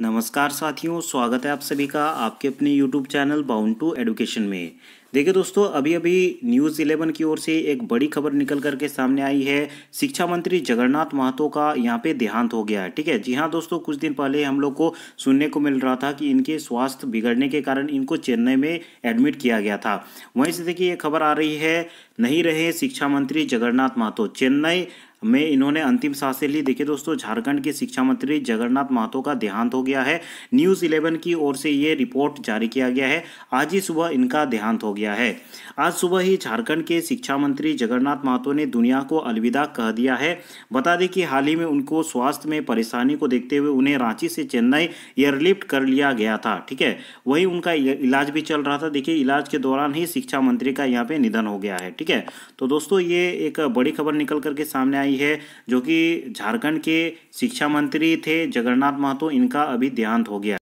नमस्कार साथियों स्वागत है आप सभी का आपके अपने YouTube channel bound to education में देखिए दोस्तों अभी अभी न्यूज़ इलेवन की ओर से एक बड़ी खबर निकल करके सामने आई है शिक्षा मंत्री जगन्नाथ महतो का यहाँ पे देहांत हो गया है ठीक है जी हाँ दोस्तों कुछ दिन पहले हम लोग को सुनने को मिल रहा था कि इनके स्वास्थ्य बिगड़ने के कारण इनको चेन्नई में एडमिट किया गया था वहीं से देखिए ये खबर आ रही है नहीं रहे शिक्षा मंत्री जगन्नाथ महतो चेन्नई में इन्होंने अंतिम सांस ली देखिए दोस्तों झारखंड के शिक्षा मंत्री जगन्नाथ महतो का देहांत हो गया है न्यूज़ इलेवन की ओर से ये रिपोर्ट जारी किया गया है आज ही सुबह इनका देहांत हो गया है आज सुबह ही झारखंड के शिक्षा मंत्री जगन्नाथ महतो ने दुनिया को अलविदा कह दिया है बता दें कि हाल ही में उनको स्वास्थ्य में परेशानी को देखते हुए उन्हें रांची से चेन्नई एयरलिफ्ट कर लिया गया था ठीक है वहीं उनका इलाज भी चल रहा था देखिए इलाज के दौरान ही शिक्षा मंत्री का यहाँ पे निधन हो गया है ठीक है तो दोस्तों ये एक बड़ी खबर निकल करके सामने आई आई है जो कि झारखंड के शिक्षा मंत्री थे जगन्नाथ महतो इनका अभी देहांत हो गया